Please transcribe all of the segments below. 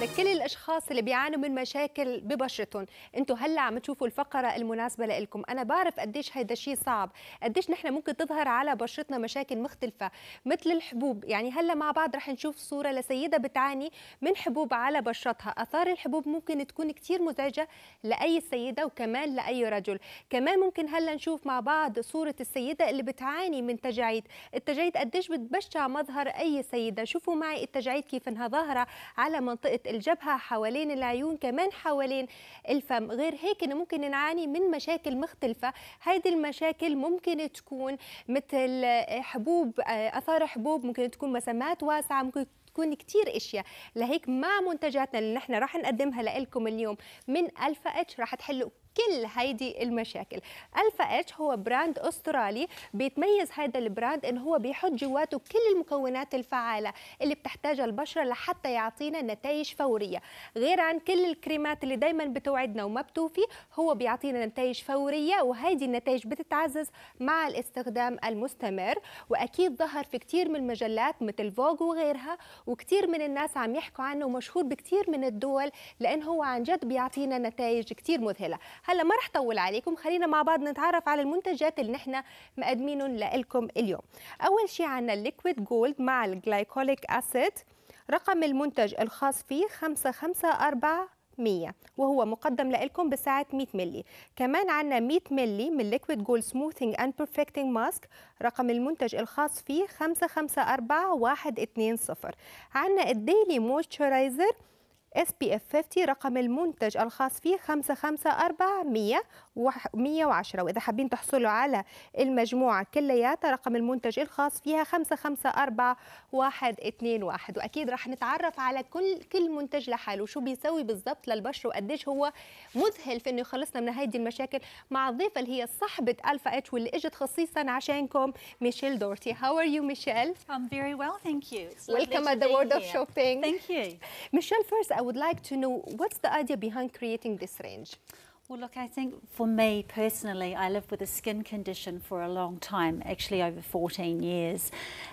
لكل الاشخاص اللي بيعانوا من مشاكل ببشرتهم انتم هلا عم تشوفوا الفقره المناسبه لكم انا بعرف قديش هيدا الشيء صعب قديش نحن ممكن تظهر على بشرتنا مشاكل مختلفه مثل الحبوب يعني هلا مع بعض رح نشوف صوره لسيده بتعاني من حبوب على بشرتها اثار الحبوب ممكن تكون كثير مزعجه لاي سيده وكمان لاي رجل كمان ممكن هلا نشوف مع بعض صوره السيده اللي بتعاني من تجاعيد التجاعيد قديش بتبشع مظهر اي سيده شوفوا معي التجاعيد كيف انها ظاهره على منطقه الجبهه حوالين العيون كمان حوالين الفم غير هيك انه ممكن نعاني من مشاكل مختلفه هيدي المشاكل ممكن تكون مثل حبوب آه، اثار حبوب ممكن تكون مسامات واسعه ممكن تكون كتير اشياء لهيك مع منتجاتنا اللي نحن راح نقدمها لكم اليوم من الفا اتش راح تحلوا كل هيدي المشاكل الفا اتش هو براند استرالي بيتميز هذا البراند ان هو بيحط جواته كل المكونات الفعاله اللي بتحتاجها البشره لحتى يعطينا نتائج فوريه غير عن كل الكريمات اللي دايما بتوعدنا وما بتوفي هو بيعطينا نتائج فوريه وهيدي النتائج بتتعزز مع الاستخدام المستمر واكيد ظهر في كثير من المجلات مثل فوغ وغيرها وكثير من الناس عم يحكوا عنه ومشهور بكثير من الدول لانه هو عن جد بيعطينا نتائج كثير مذهله هلا ما رح طول عليكم خلينا مع بعض نتعرف على المنتجات اللي نحن مقدمينهم لكم اليوم اول شيء عندنا الليكويد جولد مع الجلايكوليك اسيد رقم المنتج الخاص فيه 554 100 وهو مقدم لكم بسعة 100 ملي كمان عندنا 100 ملي من ليكويد جولد سموثينج اند بيرفكتنج ماسك رقم المنتج الخاص فيه 554120 عندنا الديلي مويسترايزر SPF 50 رقم المنتج الخاص فيه 55400 110 واذا حابين تحصلوا على المجموعه كلياتها رقم المنتج الخاص فيها 554121 واكيد رح نتعرف على كل كل منتج لحاله شو بيسوي بالضبط للبشره وقديش هو مذهل في انه يخلصنا من هيدي المشاكل مع الضيفه اللي هي صاحبه الفا اتش واللي اجت خصيصا عشانكم ميشيل دورتي هاو ار يو ميشيل I'm very well thank you Welcome at the world of shopping thank you Michelle first I would like to know what's the idea behind creating this range Well, look, I think for me personally, I lived with a skin condition for a long time, actually over 14 years.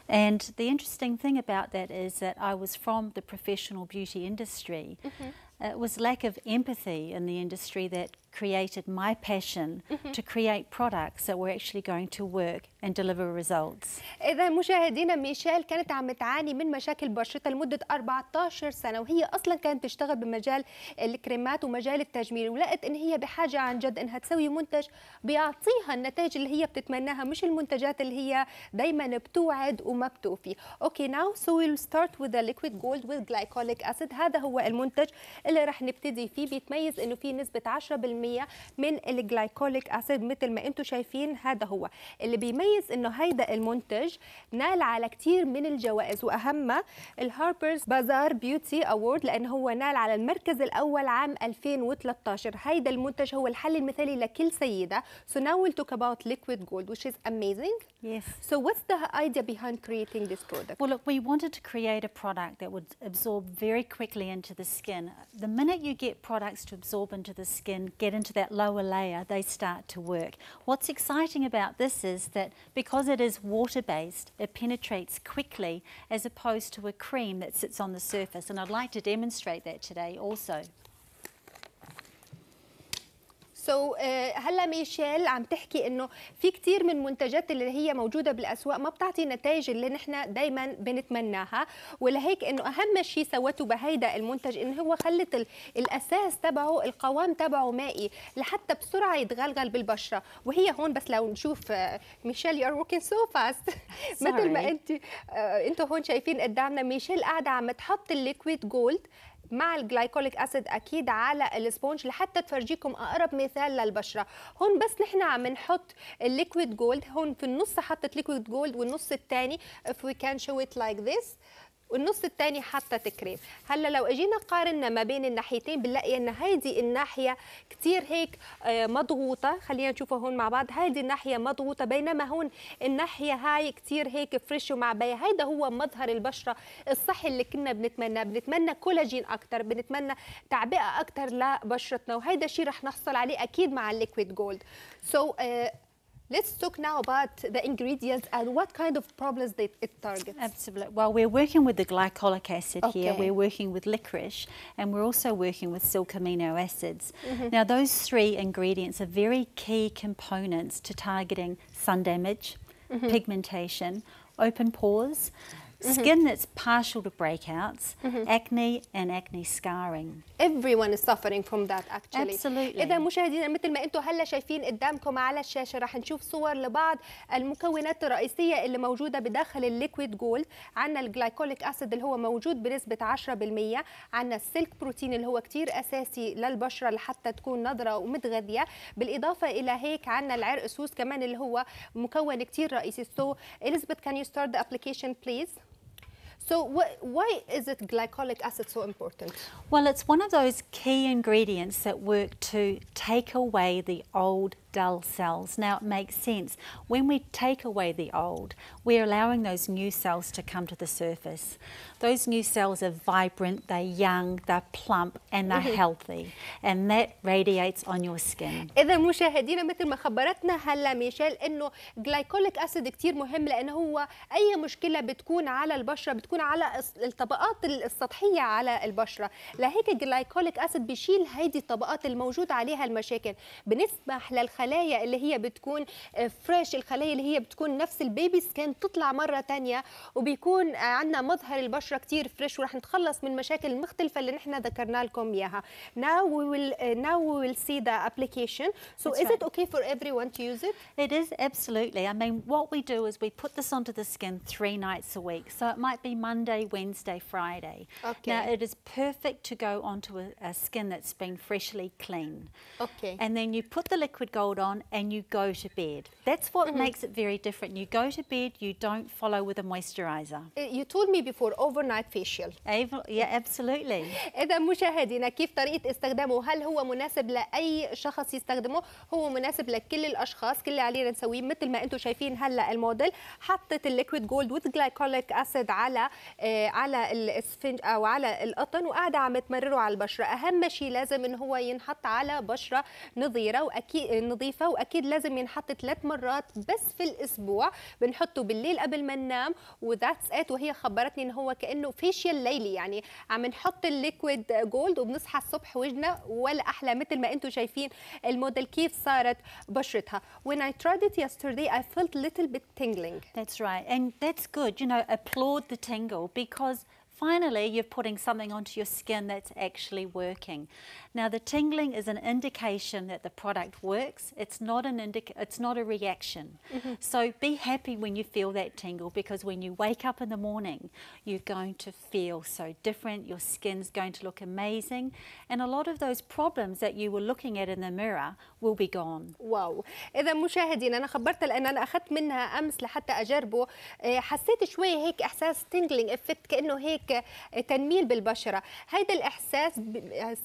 And the interesting thing about that is that I was from the professional beauty industry. Mm -hmm. It was lack of empathy in the industry that created my passion mm-hmm. to create products that were actually going to work and deliver results. إذا مشاهدينا ميشيل كانت عم تعاني من مشاكل بشرتها لمدة 14 سنة وهي أصلا كانت تشتغل بمجال الكريمات ومجال التجميل ولقت إن هي بحاجة عن جد إنها تسوي منتج بيعطيها النتائج اللي هي بتتمناها مش المنتجات اللي هي دايما بتوعد وما بتوفي. أوكي ناو سو ويل ستارت وذ ليكويد جولد وذ جلايكوليك أسيد هذا هو المنتج اللي راح نبتدي فيه بيتميز إنه فيه نسبة 10% من الجلايكوليك اسيد مثل ما انتم شايفين هذا هو اللي بيميز انه هيدا المنتج نال على كثير من الجوائز واهمها الهاربرز بازار بيوتي اوورد لانه هو نال على المركز الاول عام 2013 هيدا المنتج هو الحل المثالي لكل سيده so now we'll talk about liquid gold which is amazing yes so what's the idea behind creating this product well look we wanted to create a product that would absorb very quickly into the skin the minute you get products to absorb into the skin get get into that lower layer, they start to work. What's exciting about this is that because it is water-based, it penetrates quickly as opposed to a cream that sits on the surface. And I'd like to demonstrate that today also. سو so, uh, هلا ميشيل عم تحكي انه في كثير من منتجات اللي هي موجوده بالاسواق ما بتعطي النتائج اللي نحن دائما بنتمناها ولهيك انه اهم شيء سوته بهيدا المنتج انه هو خلت الاساس تبعه القوام تبعه مائي لحتى بسرعه يتغلغل بالبشره وهي هون بس لو نشوف آه، ميشيل يو ار وركينج سو فاست مثل ما انت آه، انتم هون شايفين قدامنا ميشيل قاعده عم تحط الليكويد جولد مع الجلايكوليك اسيد اكيد على الاسبونج لحتى تفرجيكم اقرب مثال للبشره هون بس نحن عم نحط الليكويد جولد هون في النص حطت ليكويد جولد والنص الثاني if we can show it like this والنص الثاني حتى تكريم هلا لو اجينا قارنا ما بين الناحيتين بنلاقي ان هيدي الناحيه كثير هيك آه، مضغوطه خلينا نشوفها هون مع بعض هيدي الناحيه مضغوطه بينما هون الناحيه هاي كثير هيك فريش ومعبيه هيدا هو مظهر البشره الصحي اللي كنا بنتمناه بنتمنى كولاجين اكثر بنتمنى تعبئه اكثر لبشرتنا وهيدا الشيء رح نحصل عليه اكيد مع الليكويد جولد سو so, uh, Let's talk now about the ingredients and what kind of problems it targets. Absolutely. Well, we're working with the glycolic acid okay. here, we're working with licorice, and we're also working with silk amino acids. Mm -hmm. Now, those three ingredients are very key components to targeting sun damage, mm -hmm. pigmentation, open pores, Mm -hmm. Skin that's partial to breakouts, mm -hmm. acne and acne scarring. Everyone is suffering from that actually. Absolutely. إذا مشاهدينا مثل ما أنتم هلا شايفين قدامكم على الشاشة رح نشوف صور لبعض المكونات الرئيسية اللي موجودة بداخل الليكويد جولد، عندنا الجلايكوليك أسيد اللي هو موجود بنسبة 10%، عندنا السلك بروتين اللي هو كثير أساسي للبشرة لحتى تكون نضرة ومتغذية، بالإضافة إلى هيك عندنا العرق سوس كمان اللي هو مكون كثير رئيسي. So, Elizabeth, can you start the application please? So why is it glycolic acid so important? Well, it's one of those key ingredients that work to take away the old dull cells. Now, it makes sense. When we take away the old, we're allowing those new cells to come to the surface. Those new cells are vibrant, they're young, they're plump, and they're healthy. And that radiates on your skin. إذا مشاهدينا مثل ما خبرتنا هلا ميشيل إنه جلايكوليك أسيد كتير مهم لأن هو أي مشكلة بتكون على البشرة بتكون على الطبقات السطحية على البشرة لهيك الجلايكوليك أسيد بيشيل هيدي الطبقات الموجودة عليها المشاكل بنسمح للخلايا الخلايا اللي هي بتكون فريش الخلايا اللي هي بتكون نفس البيبي سكان تطلع مره ثانيه وبيكون عندنا مظهر البشره كتير فريش وراح نتخلص من المشاكل المختلفه اللي نحن ذكرنا لكم اياها now we will uh, now we will see the application so That's is right. it okay for everyone to use it it is absolutely i mean what we do is we put this onto the skin three nights a week so it might be monday wednesday friday okay. now it is perfect to go onto a, a skin that's been freshly cleaned okay and then you put the liquid gold hold on and you go to bed. That's what mm -hmm. makes it very different. You go to bed, you don't follow with a moisturizer. Uh, you told me before overnight facial. yeah, absolutely. إذا مشاهدينا كيف طريقة استخدامه هل هو مناسب لأي شخص يستخدمه؟ هو مناسب لكل الأشخاص، كل اللي علينا نسويه مثل ما أنتم شايفين هلا الموديل حطت الليكويد جولد وذ جلايكوليك أسيد على آه، على الاسفنج أو على القطن وقاعدة عم تمرره على البشرة، أهم شيء لازم إن هو ينحط على بشرة نظيرة وأكيد نظيفه واكيد لازم ينحط ثلاث مرات بس في الاسبوع بنحطه بالليل قبل ما ننام وذاتس ات وهي خبرتني ان هو كانه فيشيال ليلي يعني عم نحط الليكويد جولد وبنصحى الصبح وجهنا ولا احلى مثل ما انتم شايفين الموديل كيف صارت بشرتها when i tried it yesterday i felt little bit tingling that's right and that's good you know applaud the tingle because Finally, you're putting something onto your skin that's actually working. Now, the tingling is an indication that the product works. It's not an indic it's not a reaction. Mm -hmm. So be happy when you feel that tingle because when you wake up in the morning, you're going to feel so different. Your skin's going to look amazing, and a lot of those problems that you were looking at in the mirror will be gone. واو. إذا مشاهدين أنا خبرتها لأن أنا أخذت منها أمس لحتى أجربه حسيت شوية هيك إحساس tingling effect كأنه هيك هيك تنميل بالبشره هيدا الاحساس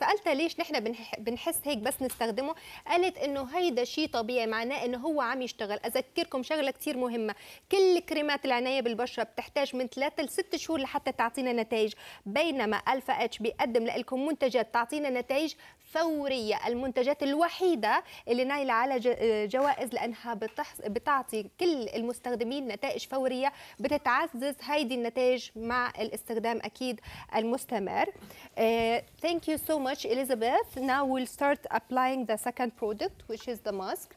سالتها ليش نحن بنحس هيك بس نستخدمه قالت انه هيدا شيء طبيعي معناه انه هو عم يشتغل اذكركم شغله كثير مهمه كل كريمات العنايه بالبشره بتحتاج من ثلاثة ل 6 شهور لحتى تعطينا نتائج بينما الفا اتش بيقدم لكم منتجات تعطينا نتائج فوريه المنتجات الوحيده اللي نايله على جوائز لانها بتعطي كل المستخدمين نتائج فوريه بتتعزز هيدي النتائج مع الاستخدام الكلام اكيد المستمر uh, Thank you so much, Elizabeth now we'll start applying the second product which is the mask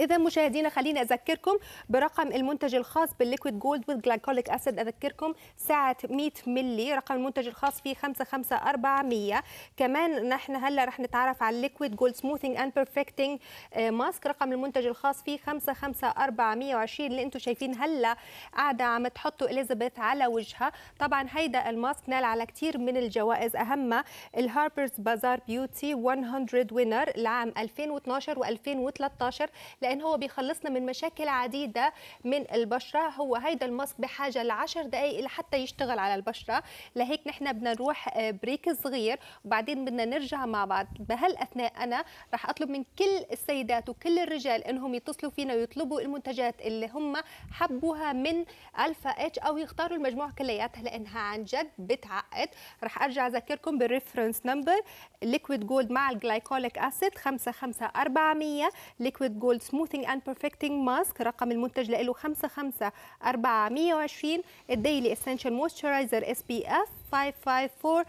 اذا مشاهدينا خليني اذكركم برقم المنتج الخاص بالليكويد جولد جلايكوليك اسيد اذكركم سعه 100 مللي رقم المنتج الخاص فيه 55400 كمان نحن هلا رح نتعرف على الليكويد جولد سموثينج اند بيرفكتنج ماسك رقم المنتج الخاص فيه 55420 اللي انتم شايفين هلا قاعده عم تحطه اليزابيث على وجهها طبعا هيدا الماسك نال على كثير من الجوائز اهمها الهاربرز بازار بيوتي 100 وينر لعام 2012 و2013 لان هو بيخلصنا من مشاكل عديده من البشره هو هيدا الماسك بحاجه ل 10 دقائق لحتى يشتغل على البشره لهيك نحن بدنا نروح آه، بريك صغير وبعدين بدنا نرجع مع بعض بهالاثناء انا راح اطلب من كل السيدات وكل الرجال انهم يتصلوا فينا ويطلبوا المنتجات اللي هم حبوها من الفا اتش او يختاروا المجموعه كلياتها لانها عن جد بتعقد راح ارجع اذكركم بالريفرنس نمبر ليكويد جولد مع الجلايكوليك اسيد 55400 ليكويد جولد سمو سموثينج اند بيرفكتنج ماسك رقم المنتج له 55420 الديلي اسينشال مويسترايزر اس بي اف 554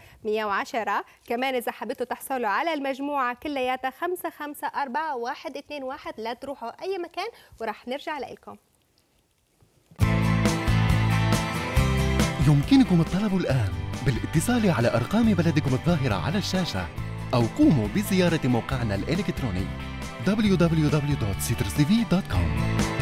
110 كمان اذا حبيتوا تحصلوا على المجموعه كلياتها 554121 لا تروحوا اي مكان وراح نرجع لكم يمكنكم الطلب الآن بالاتصال على أرقام بلدكم الظاهرة على الشاشة أو قوموا بزيارة موقعنا الإلكتروني www.citrusdv.com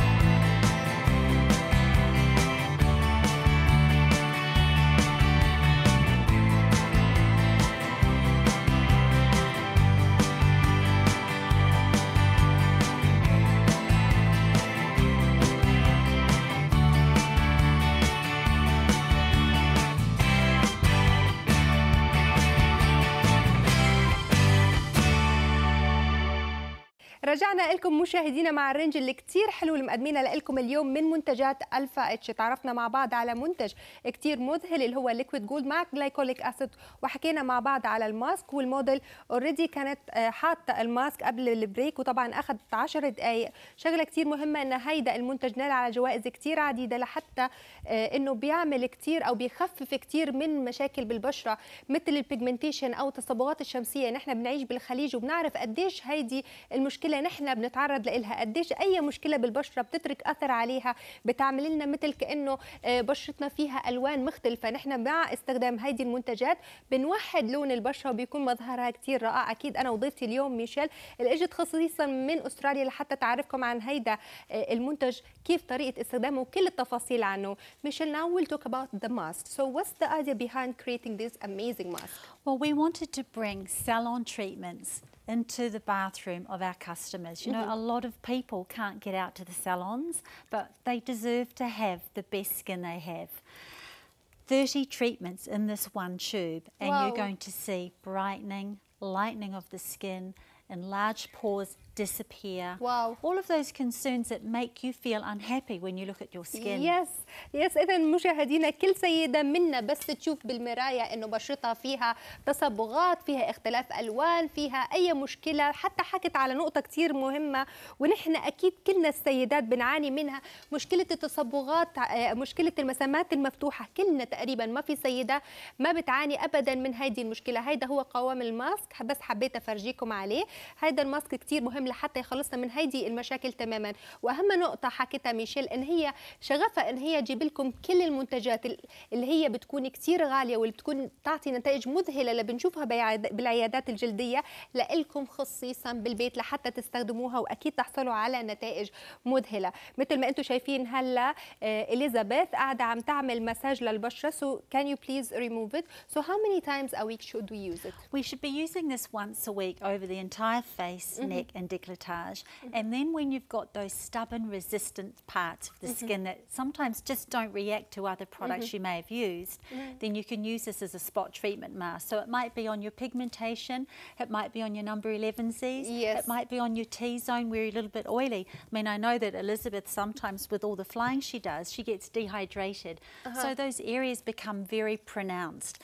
رجعنا لكم مشاهدينا مع الرينج اللي كتير حلو اللي مقدمينه لكم اليوم من منتجات الفا اتش تعرفنا مع بعض على منتج كتير مذهل اللي هو ليكويد جولد مع جلايكوليك اسيد وحكينا مع بعض على الماسك والموديل اوريدي كانت آه، حاطه الماسك قبل البريك وطبعا اخذت 10 دقائق شغله كتير مهمه ان هيدا المنتج نال على جوائز كتير عديده لحتى آه، انه بيعمل كتير او بيخفف كتير من مشاكل بالبشره مثل البيجمنتيشن او التصبغات الشمسيه نحن بنعيش بالخليج وبنعرف قديش هيدي المشكله نحن بنتعرض لها قديش اي مشكله بالبشره بتترك اثر عليها بتعمل لنا مثل كانه آه، بشرتنا فيها الوان مختلفه نحن مع استخدام هيدي المنتجات بنوحد لون البشره وبيكون مظهرها كثير رائع اكيد انا وضيفتي اليوم ميشيل اللي اجت خصيصا من استراليا لحتى تعرفكم عن هيدا آه، المنتج كيف طريقه استخدامه وكل التفاصيل عنه ميشيل now we'll talk about the mask so what's the idea behind creating this amazing mask well we wanted to bring salon treatments into the bathroom of our customers. You know, mm -hmm. a lot of people can't get out to the salons, but they deserve to have the best skin they have. 30 treatments in this one tube, and you're going to see brightening, lightening of the skin, enlarged pores disappear. Wow. All of those concerns that make you feel unhappy when you look at your skin. Yes. Yes إذا مشاهدينا كل سيدة منا بس تشوف بالمراية إنه بشرتها فيها تصبغات، فيها اختلاف ألوان، فيها أي مشكلة، حتى حكت على نقطة كثير مهمة ونحن أكيد كلنا السيدات بنعاني منها مشكلة التصبغات، آه، مشكلة المسامات المفتوحة، كلنا تقريبا ما في سيدة ما بتعاني أبدا من هذه المشكلة، هذا هو قوام الماسك بس حبيت أفرجيكم عليه، هذا الماسك كثير مهم لحتى يخلصنا من هيدي المشاكل تماما واهم نقطه حكيتها ميشيل ان هي شغفها ان هي تجيب لكم كل المنتجات اللي هي بتكون كثير غاليه واللي بتكون تعطي نتائج مذهله اللي بنشوفها بالعيادات الجلديه لكم خصيصا بالبيت لحتى تستخدموها واكيد تحصلوا على نتائج مذهله مثل ما انتم شايفين هلا آه، اليزابيث قاعده عم تعمل مساج للبشره so can you please remove it so how many times a week should we use it we should be using this once a week over the entire face نيك mm-hmm. اند neck and décolletage. Mm -hmm. And then when you've got those stubborn, resistant parts of the mm -hmm. skin that sometimes just don't react to other products mm-hmm. you may have used, mm-hmm. then you can use this as a spot treatment mask. So it might be on your pigmentation, it might be on your number 11 Zs, yes. it might be on your T-zone where you're a little bit oily. I mean, I know that Elizabeth sometimes with all the flying she does, she gets dehydrated. Uh -huh. So those areas become very pronounced.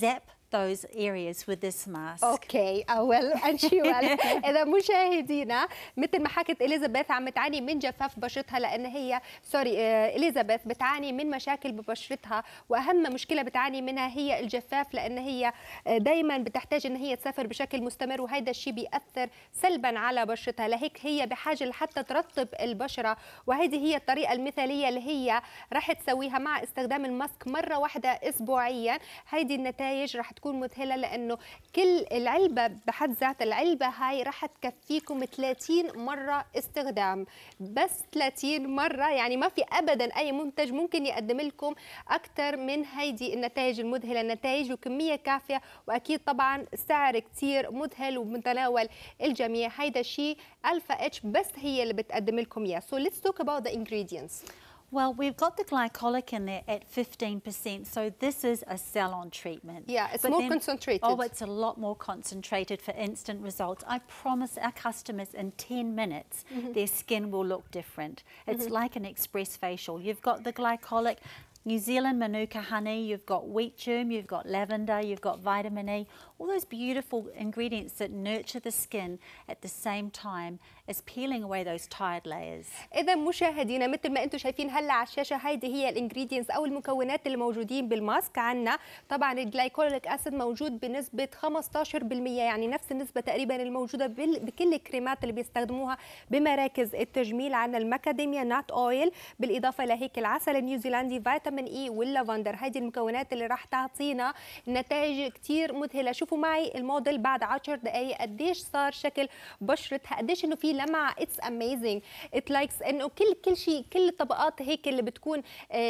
Zap those areas with this mask. Okay, I oh, will and she will. اذا مشاهدينا مثل ما حكت اليزابيث عم بتعاني من جفاف بشرتها لان هي سوري آه، اليزابيث بتعاني من مشاكل ببشرتها واهم مشكله بتعاني منها هي الجفاف لان هي آه، دائما بتحتاج ان هي تسافر بشكل مستمر وهذا الشيء بياثر سلبا على بشرتها لهيك هي بحاجه لحتى ترطب البشره وهذه هي الطريقه المثاليه اللي هي راح تسويها مع استخدام الماسك مره واحده اسبوعيا هذه النتائج راح تكون مذهله لانه كل العلبه بحد ذاتها العلبه هاي راح تكفيكم 30 مره استخدام بس 30 مره يعني ما في ابدا اي منتج ممكن يقدم لكم اكثر من هيدي النتائج المذهله النتائج وكميه كافيه واكيد طبعا سعر كثير مذهل ومتناول الجميع هيدا الشيء الفا اتش بس هي اللي بتقدم لكم اياه سو ليتس توك اباوت ذا ingredients Well, we've got the glycolic in there at 15%, so this is a salon treatment. Yeah, it's but more then, concentrated. Oh, it's a lot more concentrated for instant results. I promise our customers in 10 minutes, mm -hmm. their skin will look different. It's mm -hmm. like an express facial. You've got the glycolic, New Zealand manuka honey, you've got wheat germ, you've got lavender, you've got vitamin E, all those beautiful ingredients that nurture the skin at the same time as peeling away those tired layers. إذا مشاهدينا مثل ما أنتم شايفين هلا على الشاشه هيدي هي الانجريدينتس او المكونات اللي موجودين بالماسك عندنا طبعا الجلايكوليك اسيد موجود بنسبه 15% يعني نفس النسبه تقريبا الموجوده بكل الكريمات اللي بيستخدموها بمراكز التجميل عندنا المكاديميا نات اويل بالاضافه لهيك العسل النيوزيلندي فيتامين اي واللافندر هيدي المكونات اللي راح تعطينا نتائج كثير مذهله شوفوا معي الموديل بعد 10 دقائق قديش صار شكل بشرتها قديش انه في لمعه اتس اميزنج ات لايكس انه كل كل شيء كل الطبقات هيك اللي بتكون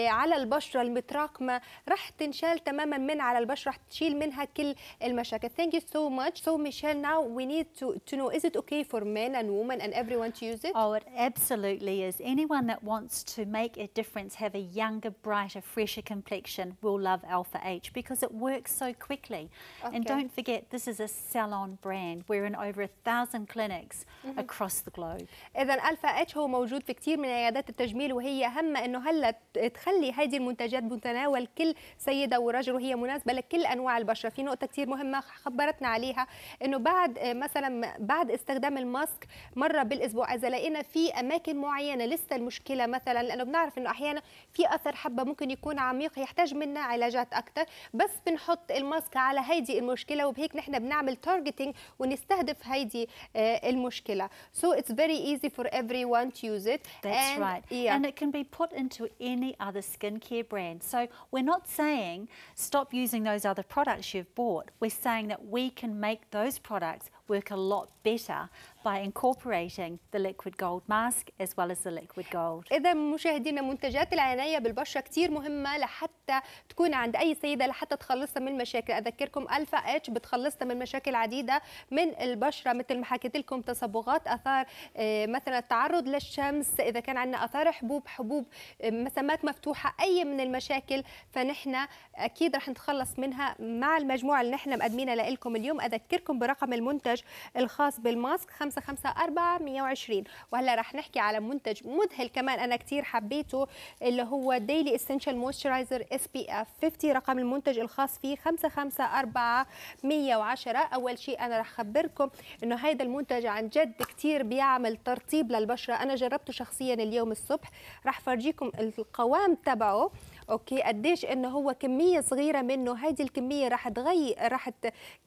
على البشره المتراكمه راح تنشال تماما من على البشره راح تشيل منها كل المشاكل thank you so much so Michelle now we need to to know is it okay for men and women and everyone to use it oh it absolutely is anyone that wants to make a difference have a younger brighter fresher complexion will love alpha h because it works so quickly okay. and don't forget this is a salon brand we're in over a thousand clinics mm -hmm. across the globe اذا الفا اتش هو موجود في كثير من عيادات التجميل وهي اهم مهتمه انه هلا تخلي هذه المنتجات بتناول كل سيده ورجل وهي مناسبه لكل انواع البشره في نقطه كثير مهمه خبرتنا عليها انه بعد آه، مثلا بعد استخدام الماسك مره بالاسبوع اذا لقينا في اماكن معينه لسه المشكله مثلا لانه بنعرف انه احيانا في اثر حبه ممكن يكون عميق يحتاج منا علاجات اكثر بس بنحط الماسك على هيدي المشكله وبهيك نحن بنعمل تارجتنج ونستهدف هيدي آه، المشكله so it's very easy for everyone to use it that's and, right yeah. and it can be put into any other skincare brand. So we're not saying stop using those other products you've bought. We're saying that we can make those products work a lot better by incorporating the liquid gold mask as well as the liquid gold. إذا مشاهدينا منتجات العناية بالبشرة كتير مهمة لحتى تكون عند أي سيدة لحتى تخلصها من المشاكل، أذكركم ألفا اتش بتخلصنا من مشاكل عديدة من البشرة مثل ما حكيت لكم تصبغات آثار آه، مثلا التعرض للشمس، إذا كان عندنا آثار حبوب، حبوب آه، مسامات مفتوحة، أي من المشاكل فنحن أكيد رح نتخلص منها مع المجموعة اللي نحن مقدمينها لكم اليوم، أذكركم برقم المنتج المنتج الخاص بالماسك 554 120 وهلا رح نحكي على منتج مذهل كمان انا كثير حبيته اللي هو ديلي اسينشال مويسترايزر اس بي اف 50 رقم المنتج الخاص فيه 554 110 اول شيء انا رح اخبركم انه هذا المنتج عن جد كثير بيعمل ترطيب للبشره انا جربته شخصيا اليوم الصبح رح فرجيكم القوام تبعه Okay. اوكي قديش انه هو كميه صغيره منه هذه الكميه راح تغير راح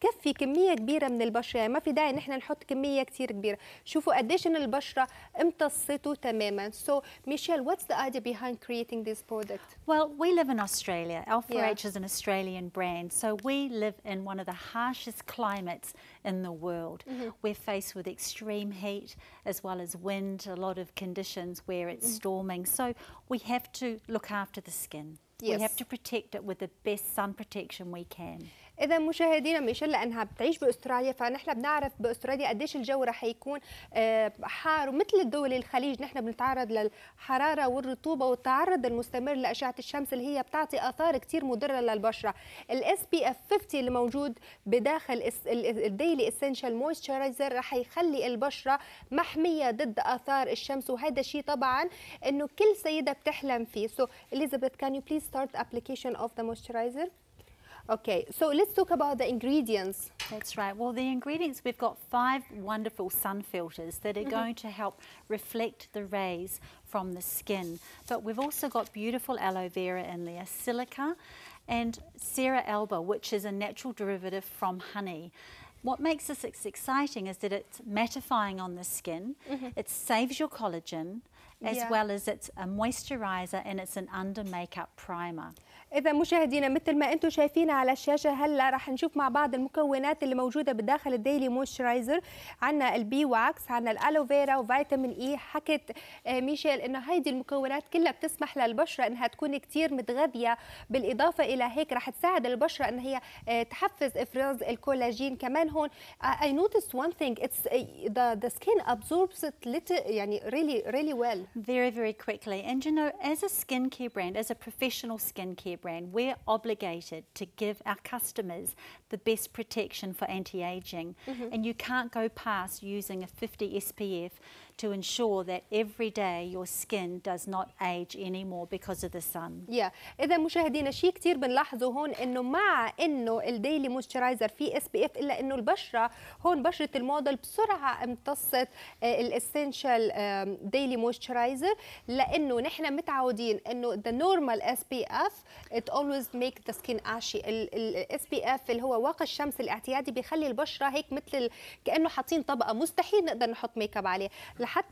تكفي كميه كبيره من البشره يعني ما في داعي ان احنا نحط كميه كثير كبيره شوفوا قديش ان البشره امتصته تماما so michelle what's the idea behind creating this product well we live in australia Alpha 4 h is an australian brand so we live in one of the harshest climates in the world mm-hmm. we're faced with extreme heat as well as wind a lot of conditions where it's mm. storming so we have to look after the skin Yes. We have to protect it with the best sun protection we can. اذا مشاهدينا ميشيل لانها بتعيش باستراليا فنحن بنعرف باستراليا قديش الجو رح يكون آه، حار ومثل الدول الخليج نحن بنتعرض للحراره والرطوبه والتعرض المستمر لاشعه الشمس اللي هي بتعطي اثار كثير مضره للبشره الاس بي اف 50 اللي موجود بداخل الديلي اسينشال مويسترايزر رح يخلي البشره محميه ضد اثار الشمس وهذا الشيء طبعا انه كل سيده بتحلم فيه سو اليزابيث كان يو بليز ستارت ابلكيشن اوف ذا the moisturizer Okay, so let's talk about the ingredients. That's right. Well, the ingredients, we've got five wonderful sun filters that are mm -hmm. going to help reflect the rays from the skin. But we've also got beautiful aloe vera in there, silica and Sera alba, which is a natural derivative from honey. What makes this exciting is that it's mattifying on the skin, mm -hmm. it saves your collagen, as yeah. well as it's a moisturiser and it's an under makeup primer. إذا مشاهدينا مثل ما أنتم شايفين على الشاشة هلا رح نشوف مع بعض المكونات اللي موجودة بداخل الديلي موشرايزر عندنا البي واكس عندنا الألوفيرا وفيتامين إي e. حكت آه، ميشيل إنه هيدي المكونات كلها بتسمح للبشرة إنها تكون كتير متغذية بالإضافة إلى هيك رح تساعد البشرة إن هي آه، تحفز إفراز الكولاجين كمان هون آه، I noticed one thing it's the the skin absorbs it little يعني really really well very very quickly and you know as a skincare brand as a professional skincare brand, we're obligated to give our customers the best protection for anti-aging. Mm -hmm. And you can't go past using a 50 SPF to ensure that every day your skin does not age anymore because of the sun. Yeah. اذا مشاهدينا شيء كثير بنلاحظه هون انه مع انه الديلي مويسترايزر فيه اس بي اف الا انه البشره هون بشره الموديل بسرعه امتصت الاسينشال ديلي مويسترايزر لانه نحن متعودين انه ذا نورمال اس بي اف ات اولويز ميك ذا سكين اشي الاس بي اف اللي هو واقي الشمس الاعتيادي بيخلي البشره هيك مثل كانه حاطين طبقه مستحيل نقدر نحط ميك اب عليه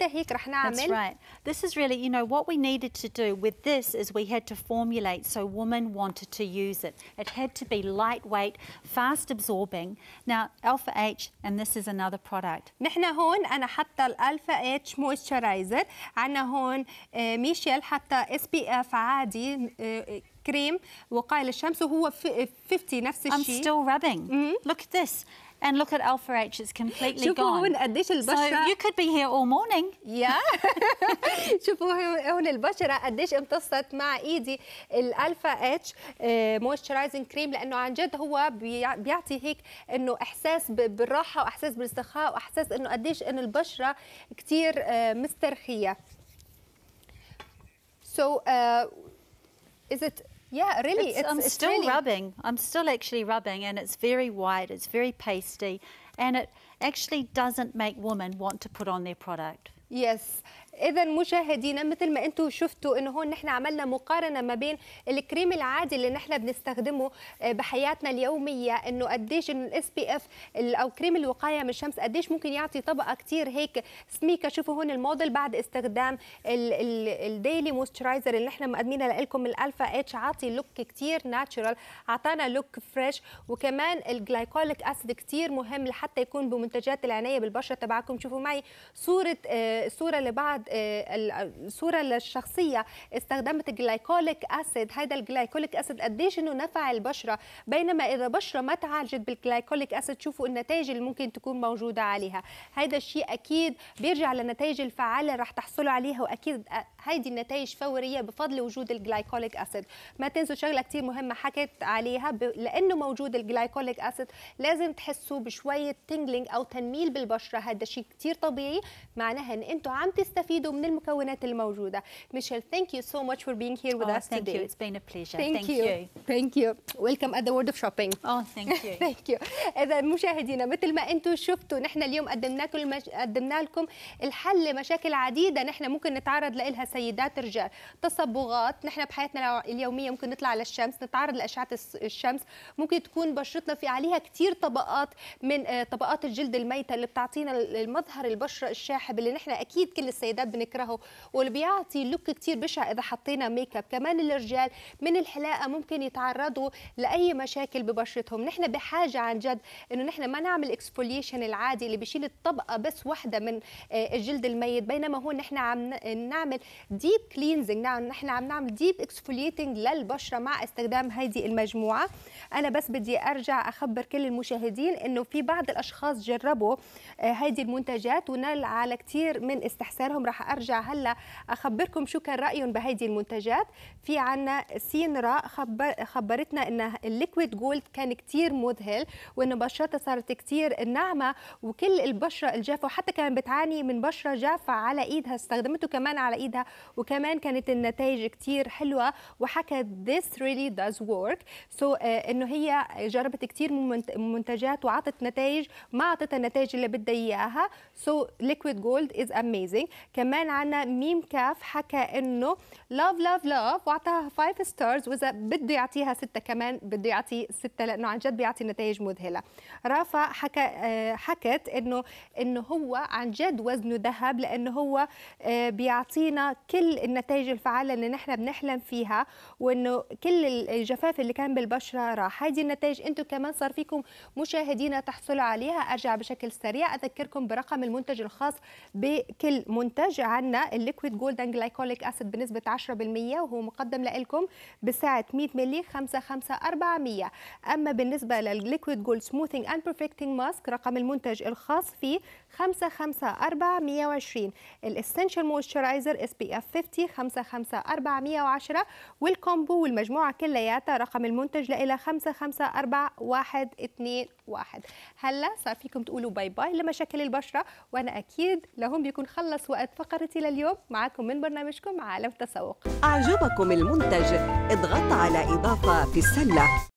هيك رح نعمل That's right. This is really, you know, what we needed to do with this is we had to formulate so women wanted to use it. It had to be lightweight, fast absorbing. Now, Alpha H, and this is another product. نحن هون أنا حتى الألفا اتش مويسترايزر عنا هون ميشيل حتى اس SPF عادي كريم وقاية للشمس وهو 50 نفس الشيء. I'm still rubbing. Mm -hmm. Look at this. And look at alpha H, it's completely شوفوا gone. شوفوا هون قديش البشرة. So you could be here all morning. Yeah. شوفوا هون البشرة قديش امتصت مع ايدي الالفا اتش مويسترايزنج كريم لانه عن جد هو بيعطي هيك انه احساس بالراحة واحساس بالاسترخاء واحساس انه قديش انه البشرة كثير آه، مسترخية. So uh, is it Yeah, really. It's, it's, I'm it's still really... rubbing. I'm still actually rubbing, and it's very white. It's very pasty, and it actually doesn't make women want to put on their product. Yes, اذا مشاهدينا مثل ما انتم شفتوا انه هون نحن عملنا مقارنه ما بين الكريم العادي اللي نحن بنستخدمه آه، بحياتنا اليوميه انه قديش انه الاس بي اف او كريم الوقايه من الشمس قديش ممكن يعطي طبقه كثير هيك سميكه شوفوا هون الموديل بعد استخدام الديلي مويسترايزر اللي نحن مقدمينها لكم الالفا اتش عاطي لوك كثير ناتشرال اعطانا لوك فريش وكمان الجلايكوليك اسيد كثير مهم لحتى يكون بمنتجات العنايه بالبشره تبعكم شوفوا معي صوره آه، صوره لبعض الصوره الشخصيه استخدمت جلايكوليك اسيد هذا الجلايكوليك اسيد قديش انه نفع البشره بينما اذا بشره ما تعالجت بالجلايكوليك اسيد شوفوا النتائج اللي ممكن تكون موجوده عليها هذا الشيء اكيد بيرجع للنتائج الفعاله اللي راح تحصلوا عليها واكيد هيدي النتائج فوريه بفضل وجود الجلايكوليك اسيد ما تنسوا شغله كثير مهمه حكيت عليها ب... لانه موجود الجلايكوليك اسيد لازم تحسوا بشويه تنجلينج او تنميل بالبشره هذا شيء كثير طبيعي معناها ان انتم عم تستفيدوا تستفيدوا من المكونات الموجوده ميشيل thank you so much for being here with oh, us thank today you. it's been a pleasure thank, thank you. you thank you welcome at the world of shopping oh thank you thank you اذا مشاهدينا مثل ما انتم شفتوا نحن اليوم قدمنا لكم المش... قدمنا لكم الحل لمشاكل عديده نحن ممكن نتعرض لها سيدات رجال تصبغات نحن بحياتنا اليوميه ممكن نطلع للشمس نتعرض لاشعه الشمس ممكن تكون بشرتنا في عليها كثير طبقات من آه، طبقات الجلد الميته اللي بتعطينا المظهر البشره الشاحب اللي نحن اكيد كل السيدات بنحب نكرهه واللي بيعطي لوك كتير بشع اذا حطينا ميك اب كمان الرجال من الحلاقه ممكن يتعرضوا لاي مشاكل ببشرتهم نحن بحاجه عن جد انه نحن ما نعمل اكسفوليشن العادي اللي بشيل الطبقه بس واحده من آه، الجلد الميت بينما هون نحن عم نعمل ديب كلينزنج نعم، نحن عم نعمل ديب اكسفوليتنج للبشره مع استخدام هذه المجموعه انا بس بدي ارجع اخبر كل المشاهدين انه في بعض الاشخاص جربوا هذه آه، المنتجات ونال على كثير من استحسانهم رح رح ارجع هلا اخبركم شو كان رايهم بهيدي المنتجات في عنا سينرا خبر خبرتنا ان الليكويد جولد كان كتير مذهل وان بشرتها صارت كتير ناعمه وكل البشره الجافه وحتى كانت بتعاني من بشره جافه على ايدها استخدمته كمان على ايدها وكمان كانت النتائج كتير حلوه وحكت this really does work سو so, uh, انه هي جربت كتير منتجات وعطت نتائج ما اعطتها النتائج اللي بدها اياها سو ليكويد جولد از اميزنج كمان عنا ميم كاف حكى انه لاف لاف لاف واعطاها 5 ستارز واذا بده يعطيها 6 كمان بده يعطي 6 لانه عن جد بيعطي نتائج مذهله رافا حكى آه، حكت انه انه هو عن جد وزنه ذهب لانه هو آه، بيعطينا كل النتائج الفعاله اللي نحن بنحلم فيها وانه كل الجفاف اللي كان بالبشره راح هذه النتائج انتم كمان صار فيكم مشاهدينا تحصلوا عليها ارجع بشكل سريع اذكركم برقم المنتج الخاص بكل منتج المنتج عندنا الليكويد جولدن جلايكوليك اسيد بنسبه 10% وهو مقدم لكم بسعه 100 مللي 5 5 400 اما بالنسبه للليكويد جولد سموثنج اند بيرفكتنج ماسك رقم المنتج الخاص فيه 5 5 420 120 الاسنشال اس بي اف 50 5 5 410 والكومبو والمجموعه كلياتها رقم المنتج لها 5 5 4 1 2 واحد. هلا صار فيكم تقولوا باي باي لمشاكل البشره وانا اكيد لهم بيكون خلص وقت فقرتي لليوم معكم من برنامجكم عالم تسوق أعجبكم المنتج اضغط على إضافة في السلة